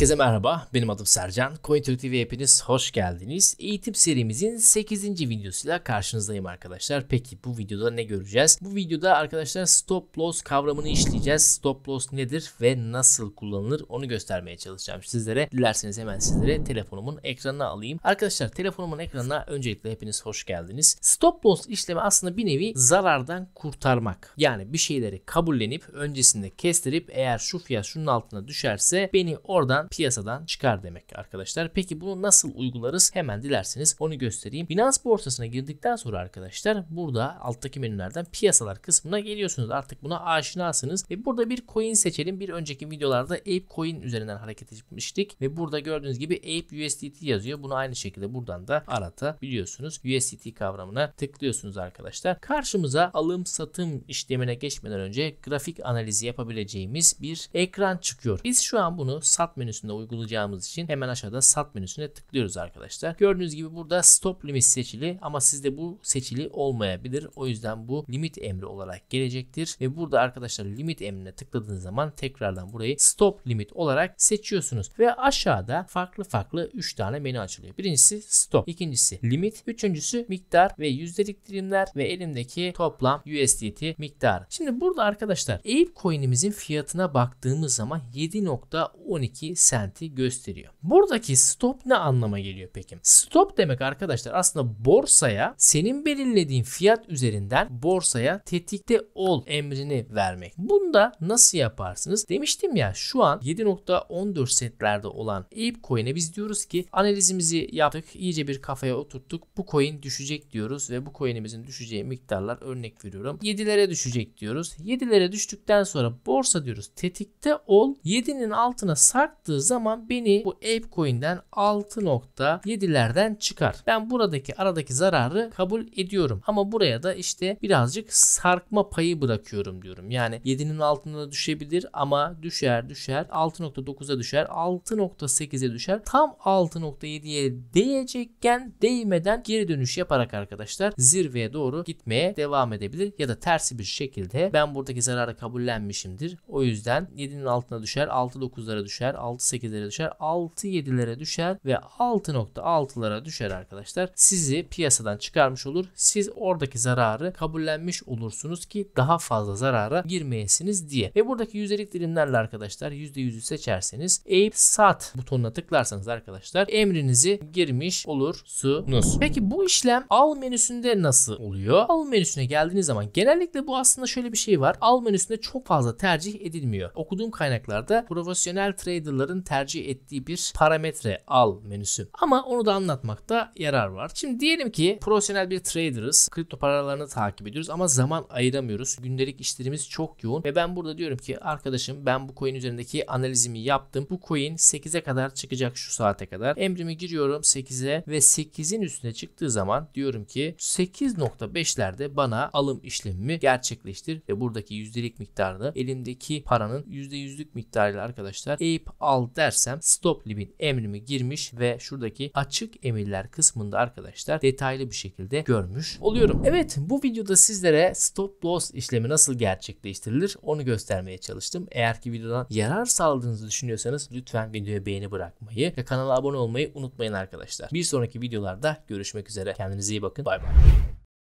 Herkese merhaba, benim adım Sercan. CoinTürk TV'ye hepiniz hoş geldiniz. Eğitim serimizin 8. videosuyla karşınızdayım arkadaşlar. Peki bu videoda ne göreceğiz? Bu videoda arkadaşlar stop loss kavramını işleyeceğiz. Stop loss nedir ve nasıl kullanılır onu göstermeye çalışacağım sizlere. Dilerseniz hemen sizlere telefonumun ekranına alayım. Arkadaşlar telefonumun ekranına öncelikle hepiniz hoş geldiniz. Stop loss işlemi aslında bir nevi zarardan kurtarmak. Yani bir şeyleri kabullenip öncesinde kestirip eğer şu fiyat şunun altına düşerse beni oradan piyasadan çıkar demek arkadaşlar. Peki bunu nasıl uygularız? Hemen dilerseniz onu göstereyim. Binance borsasına girdikten sonra arkadaşlar burada alttaki menülerden piyasalar kısmına geliyorsunuz. Artık buna aşinasınız. Ve burada bir coin seçelim. Bir önceki videolarda ApeCoin üzerinden hareket etmiştik. Ve burada gördüğünüz gibi Ape USDT yazıyor. Bunu aynı şekilde buradan da aratabiliyorsunuz. USDT kavramına tıklıyorsunuz arkadaşlar. Karşımıza alım satım işlemine geçmeden önce grafik analizi yapabileceğimiz bir ekran çıkıyor. Biz şu an bunu sat menüsü menüsünde uygulayacağımız için hemen aşağıda sat menüsüne tıklıyoruz arkadaşlar. Gördüğünüz gibi burada stop limit seçili ama sizde bu seçili olmayabilir. O yüzden bu limit emri olarak gelecektir ve burada arkadaşlar limit emrine tıkladığınız zaman tekrardan burayı stop limit olarak seçiyorsunuz ve aşağıda farklı farklı 3 tane menü açılıyor. Birincisi stop, ikincisi limit, üçüncüsü miktar ve yüzdelik dilimler ve elimdeki toplam USDT miktarı. Şimdi burada arkadaşlar Apecoin'imizin fiyatına baktığımız zaman 7.12 senti gösteriyor. Buradaki stop ne anlama geliyor peki? Stop demek arkadaşlar aslında borsaya senin belirlediğin fiyat üzerinden borsaya tetikte ol emrini vermek. Bunu da nasıl yaparsınız? Demiştim ya şu an 7.14 sentlerde olan Ape Coin'e biz diyoruz ki analizimizi yaptık. iyice bir kafaya oturttuk. Bu coin düşecek diyoruz ve bu coin'imizin düşeceği miktarlar örnek veriyorum. 7'lere düşecek diyoruz. 7'lere düştükten sonra borsa diyoruz tetikte ol. 7'nin altına sarktı yaptığı zaman beni bu ApeCoin'den 6.7'lerden çıkar. Ben buradaki aradaki zararı kabul ediyorum. Ama buraya da işte birazcık sarkma payı bırakıyorum diyorum. Yani 7'nin altına düşebilir ama düşer düşer 6.9'a düşer 6.8'e düşer. Tam 6.7'ye değecekken değmeden geri dönüş yaparak arkadaşlar zirveye doğru gitmeye devam edebilir ya da tersi bir şekilde ben buradaki zararı kabullenmişimdir. O yüzden 7'nin altına düşer, 6.9'lara düşer, 6 6.8'lere düşer. 6.7'lere düşer ve 6.6'lara düşer arkadaşlar. Sizi piyasadan çıkarmış olur. Siz oradaki zararı kabullenmiş olursunuz ki daha fazla zarara girmeyesiniz diye. Ve buradaki yüzdelik dilimlerle arkadaşlar %100'ü seçerseniz eğip sat butonuna tıklarsanız arkadaşlar emrinizi girmiş olursunuz. Peki bu işlem al menüsünde nasıl oluyor? Al menüsüne geldiğiniz zaman genellikle bu aslında şöyle bir şey var. Al menüsünde çok fazla tercih edilmiyor. Okuduğum kaynaklarda profesyonel traderların kullanıcıların tercih ettiği bir parametre al menüsü. Ama onu da anlatmakta yarar var. Şimdi diyelim ki profesyonel bir traderız. Kripto paralarını takip ediyoruz ama zaman ayıramıyoruz. Gündelik işlerimiz çok yoğun ve ben burada diyorum ki arkadaşım ben bu coin üzerindeki analizimi yaptım. Bu coin 8'e kadar çıkacak şu saate kadar. Emrimi giriyorum 8'e ve 8'in üstüne çıktığı zaman diyorum ki 8.5'lerde bana alım işlemimi gerçekleştir ve buradaki yüzdelik miktarını elimdeki paranın %100'lük miktarıyla arkadaşlar Ape al al dersem stop limit emrimi girmiş ve şuradaki açık emirler kısmında arkadaşlar detaylı bir şekilde görmüş oluyorum. Evet bu videoda sizlere stop loss işlemi nasıl gerçekleştirilir onu göstermeye çalıştım. Eğer ki videodan yarar sağladığınızı düşünüyorsanız lütfen videoya beğeni bırakmayı ve kanala abone olmayı unutmayın arkadaşlar. Bir sonraki videolarda görüşmek üzere. Kendinize iyi bakın. Bay bay.